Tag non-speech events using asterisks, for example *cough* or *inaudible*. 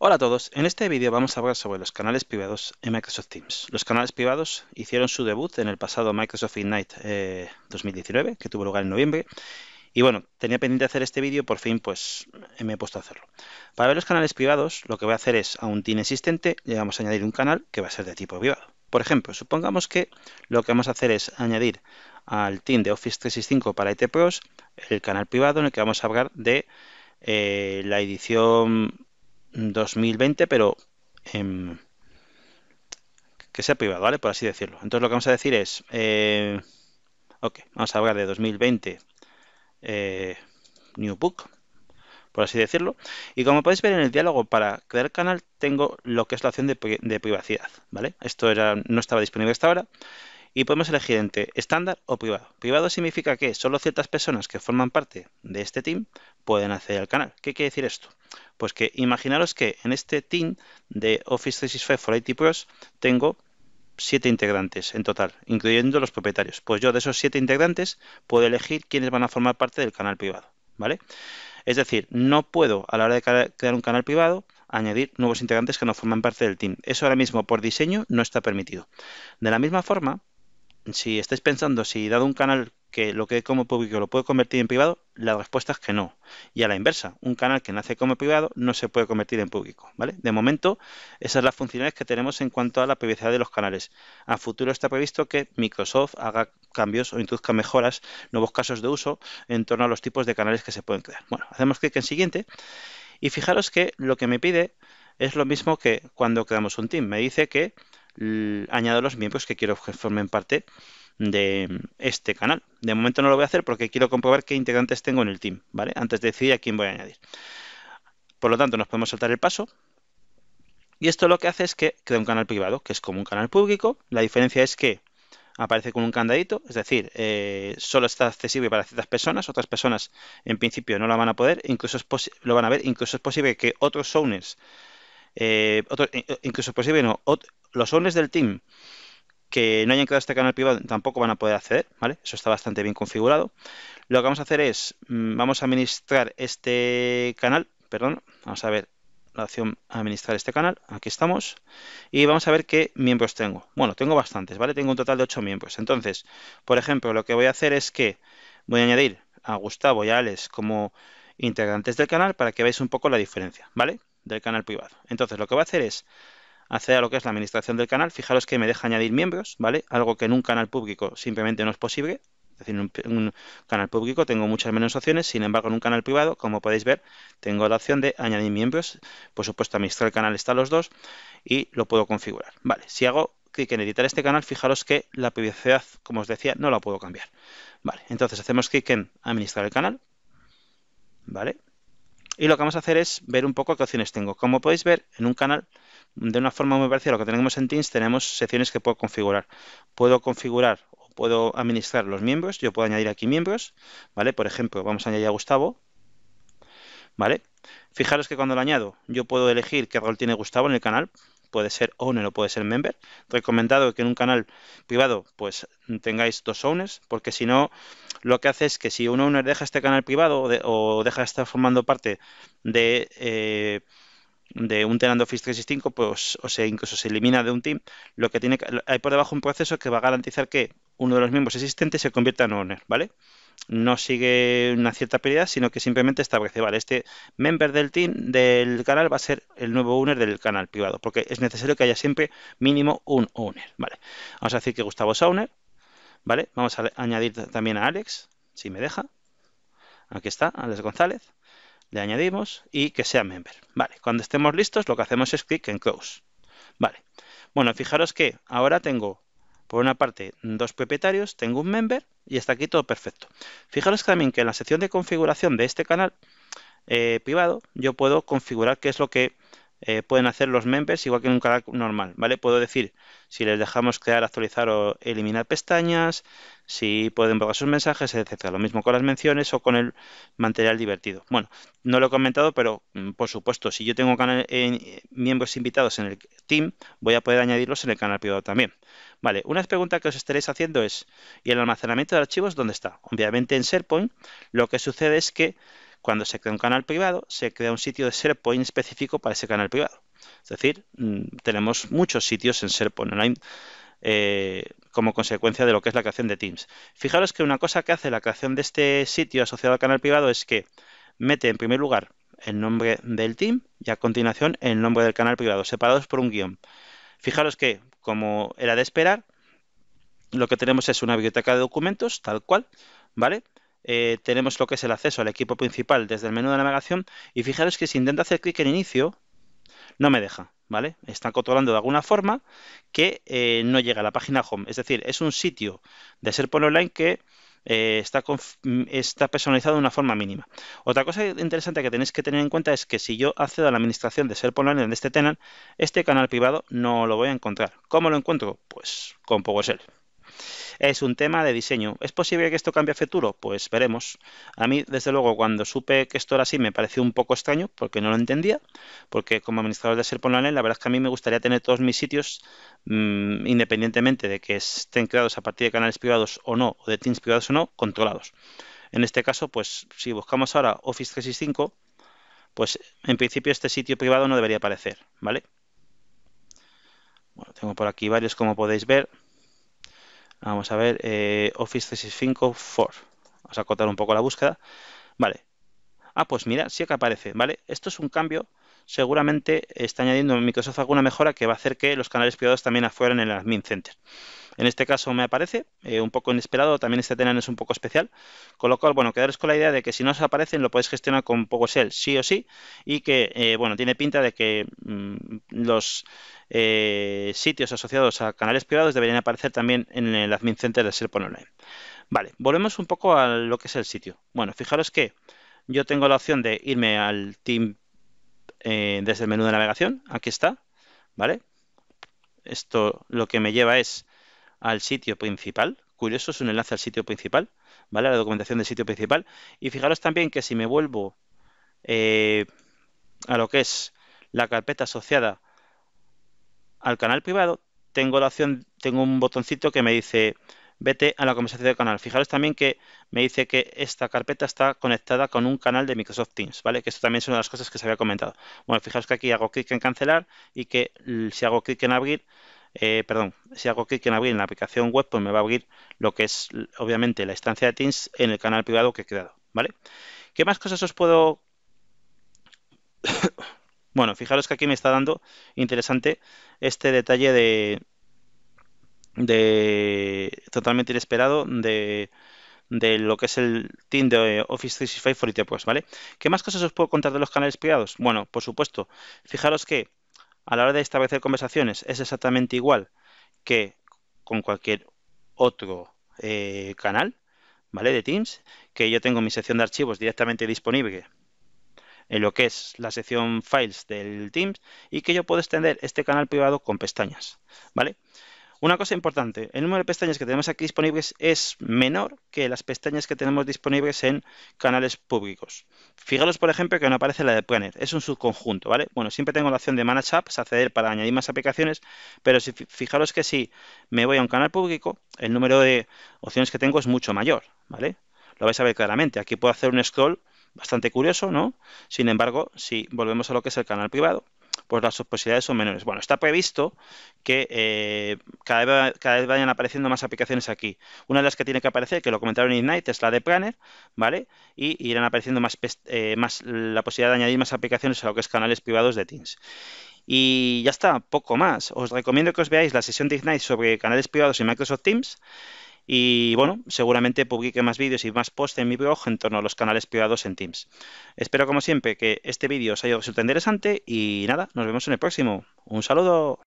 Hola a todos, en este vídeo vamos a hablar sobre los canales privados en Microsoft Teams. Los canales privados hicieron su debut en el pasado Microsoft Ignite 2019, eh, que tuvo lugar en noviembre, y bueno, tenía pendiente hacer este vídeo, por fin pues me he puesto a hacerlo. Para ver los canales privados, lo que voy a hacer es a un team existente le vamos a añadir un canal que va a ser de tipo privado. Por ejemplo, supongamos que lo que vamos a hacer es añadir al team de Office 365 para IT e Pros el canal privado en el que vamos a hablar de eh, la edición 2020, pero em, que sea privado, ¿vale? Por así decirlo. Entonces lo que vamos a decir es, eh, ok, vamos a hablar de 2020 eh, New Book, por así decirlo. Y como podéis ver en el diálogo para crear canal, tengo lo que es la opción de, privacidad, ¿vale? Esto era, no estaba disponible hasta ahora y podemos elegir entre estándar o privado. Privado significa que solo ciertas personas que forman parte de este team pueden acceder al canal. ¿Qué quiere decir esto? Pues que imaginaros que en este team de Office 365 for IT Pros tengo siete integrantes en total, incluyendo los propietarios. Pues yo de esos siete integrantes puedo elegir quiénes van a formar parte del canal privado, ¿vale? Es decir, no puedo a la hora de crear un canal privado añadir nuevos integrantes que no forman parte del team. Eso ahora mismo por diseño no está permitido. De la misma forma, si estáis pensando si dado un canal que lo que como público lo puede convertir en privado, la respuesta es que no. Y a la inversa, un canal que nace como privado no se puede convertir en público, ¿vale? De momento, esas son las funciones que tenemos en cuanto a la privacidad de los canales. A futuro está previsto que Microsoft haga cambios o introduzca mejoras, nuevos casos de uso en torno a los tipos de canales que se pueden crear. Bueno, hacemos clic en siguiente y fijaros que lo que me pide es lo mismo que cuando creamos un team. Me dice que Mm, añado los miembros que quiero que formen parte de este canal. De momento no lo voy a hacer porque quiero comprobar qué integrantes tengo en el team, ¿vale? Antes de decidir a quién voy a añadir. Por lo tanto, nos podemos saltar el paso. Y esto lo que hace es que crea un canal privado, que es como un canal público. La diferencia es que aparece con un candadito, es decir, eh, solo está accesible para ciertas personas, otras personas en principio no la van a poder, incluso lo van a ver, incluso es posible que otros owners eh, otro, incluso posible pues los owners del team que no hayan creado este canal privado tampoco van a poder acceder, ¿vale? Eso está bastante bien configurado. Lo que vamos a hacer es, mm, vamos a administrar este canal, perdón, vamos a ver la opción administrar este canal, aquí estamos, y vamos a ver qué miembros tengo. Bueno, tengo bastantes, ¿vale? Tengo un total de 8 miembros. Entonces, por ejemplo, lo que voy a hacer es que voy a añadir a Gustavo y a Alex como integrantes del canal para que veáis un poco la diferencia, ¿vale? del canal privado. Entonces, lo que va a hacer es hacer a lo que es la administración del canal. Fijaros que me deja añadir miembros, ¿vale? Algo que en un canal público simplemente no es posible. Es decir, en un, canal público tengo muchas menos opciones, sin embargo, en un canal privado, como podéis ver, tengo la opción de añadir miembros. Por supuesto, administrar el canal está los dos y lo puedo configurar. Vale, si hago clic en editar este canal, fijaros que la privacidad, como os decía, no la puedo cambiar. Vale, entonces hacemos clic en administrar el canal. Vale, y lo que vamos a hacer es ver un poco qué opciones tengo. Como podéis ver, en un canal, de una forma muy parecida a lo que tenemos en Teams, tenemos secciones que puedo configurar. Puedo configurar o puedo administrar los miembros. Yo puedo añadir aquí miembros, ¿vale? Por ejemplo, vamos a añadir a Gustavo, ¿vale? Fijaros que cuando lo añado, yo puedo elegir qué rol tiene Gustavo en el canal puede ser owner o puede ser member. Recomendado que en un canal privado pues tengáis dos owners, porque si no, lo que hace es que si un owner deja este canal privado o, deja de estar formando parte de, eh, de un tenando Office 365, pues, o sea, incluso se elimina de un team, lo que tiene hay por debajo un proceso que va a garantizar que uno de los miembros existentes se convierta en owner, ¿vale? no sigue una cierta prioridad, sino que simplemente establece, vale, este member del team del canal va a ser el nuevo owner del canal privado, porque es necesario que haya siempre mínimo un owner, ¿vale? Vamos a decir que Gustavo es owner, ¿vale? Vamos a añadir también a Alex, si me deja. Aquí está, Alex González. Le añadimos y que sea member. Vale, cuando estemos listos lo que hacemos es clic en close. Vale. Bueno, fijaros que ahora tengo por una parte dos propietarios, tengo un member y está aquí todo perfecto. Fijaros también que en la sección de configuración de este canal eh, privado yo puedo configurar qué es lo que eh, pueden hacer los members igual que en un canal normal, ¿vale? Puedo decir si les dejamos crear, actualizar o eliminar pestañas, si pueden borrar sus mensajes, etcétera. Lo mismo con las menciones o con el material divertido. Bueno, no lo he comentado, pero mm, por supuesto, si yo tengo canal, eh, miembros invitados en el team, voy a poder añadirlos en el canal privado también. Vale, una pregunta que os estaréis haciendo es, ¿y el almacenamiento de archivos dónde está? Obviamente en SharePoint lo que sucede es que cuando se crea un canal privado, se crea un sitio de SharePoint específico para ese canal privado. Es decir, mm, tenemos muchos sitios en SharePoint Online eh, como consecuencia de lo que es la creación de Teams. Fijaros que una cosa que hace la creación de este sitio asociado al canal privado es que mete en primer lugar el nombre del team y a continuación el nombre del canal privado, separados por un guión. Fijaros que como era de esperar. Lo que tenemos es una biblioteca de documentos, tal cual, ¿vale? Eh, tenemos lo que es el acceso al equipo principal desde el menú de navegación y fijaros que si intento hacer clic en inicio, no me deja, ¿vale? Está controlando de alguna forma que eh, no llega a la página home. Es decir, es un sitio de por Online que eh, mm, está, personalizado de una forma mínima. Otra cosa interesante que tenéis que tener en cuenta es que si yo accedo a la administración de SharePoint de este tenant, este canal privado no lo voy a encontrar. ¿Cómo lo encuentro? Pues con PowerShell. Es un tema de diseño. ¿Es posible que esto cambie a futuro? Pues veremos. A mí, desde luego, cuando supe que esto era así, me pareció un poco extraño porque no lo entendía, porque como administrador de SharePoint la verdad es que a mí me gustaría tener todos mis sitios, mm, independientemente de que estén creados a partir de canales privados o no, o de teams privados o no, controlados. En este caso, pues si buscamos ahora Office 365, pues en principio este sitio privado no debería aparecer, ¿vale? Bueno, tengo por aquí varios como podéis ver. Vamos a ver, eh, Office 365 for. Vamos a acotar un poco la búsqueda. Vale. Ah, pues mira, sí que aparece, ¿vale? Esto es un cambio seguramente está añadiendo Microsoft alguna mejora que va a hacer que los canales privados también afuera en el Admin Center. En este caso me aparece, eh, un poco inesperado, también este tenant es un poco especial, con lo cual, bueno, quedaros con la idea de que si no os aparecen lo podéis gestionar con PowerShell sí o sí y que, eh, bueno, tiene pinta de que mm, los eh, sitios asociados a canales privados deberían aparecer también en el Admin Center de SharePoint Online. Vale, volvemos un poco a lo que es el sitio. Bueno, fijaros que yo tengo la opción de irme al Team eh, desde el menú de navegación, aquí está, ¿vale? Esto lo que me lleva es al sitio principal, curioso, es un enlace al sitio principal, ¿vale? A la documentación del sitio principal. Y fijaros también que si me vuelvo eh, a lo que es la carpeta asociada al canal privado, tengo la opción, tengo un botoncito que me dice vete a la conversación de canal. Fijaros también que me dice que esta carpeta está conectada con un canal de Microsoft Teams, ¿vale? Que esto también es una de las cosas que se había comentado. Bueno, fijaros que aquí hago clic en cancelar y que si hago clic en abrir, eh, perdón, si hago clic en abrir en la aplicación web, pues me va a abrir lo que es, obviamente, la instancia de Teams en el canal privado que he creado, ¿vale? ¿Qué más cosas os puedo... *coughs* bueno, fijaros que aquí me está dando interesante este detalle de, de totalmente inesperado de, lo que es el team de Office 365 for pues, ¿vale? ¿Qué más cosas os puedo contar de los canales privados? Bueno, por supuesto, fijaros que a la hora de establecer conversaciones es exactamente igual que con cualquier otro eh, canal, ¿vale? De Teams, que yo tengo mi sección de archivos directamente disponible en lo que es la sección Files del Teams y que yo puedo extender este canal privado con pestañas, ¿vale? vale una cosa importante, el número de pestañas que tenemos aquí disponibles es menor que las pestañas que tenemos disponibles en canales públicos. Fijaros, por ejemplo, que no aparece la de Planet, es un subconjunto, ¿vale? Bueno, siempre tengo la opción de Manage Apps, acceder para añadir más aplicaciones, pero si, fijaros que si me voy a un canal público, el número de opciones que tengo es mucho mayor, ¿vale? Lo vais a ver claramente, aquí puedo hacer un scroll bastante curioso, ¿no? Sin embargo, si volvemos a lo que es el canal privado, pues las posibilidades son menores. Bueno, está previsto que eh, cada, vez, vayan apareciendo más aplicaciones aquí. Una de las que tiene que aparecer, que lo comentaron en Ignite, es la de Planner, ¿vale? Y irán apareciendo más, eh, más la posibilidad de añadir más aplicaciones a lo que es canales privados de Teams. Y ya está, poco más. Os recomiendo que os veáis la sesión de Ignite sobre canales privados en Microsoft Teams. Y bueno, seguramente publique más vídeos y más posts en mi blog en torno a los canales privados en Teams. Espero como siempre que este vídeo os haya resultado interesante y nada, nos vemos en el próximo. Un saludo.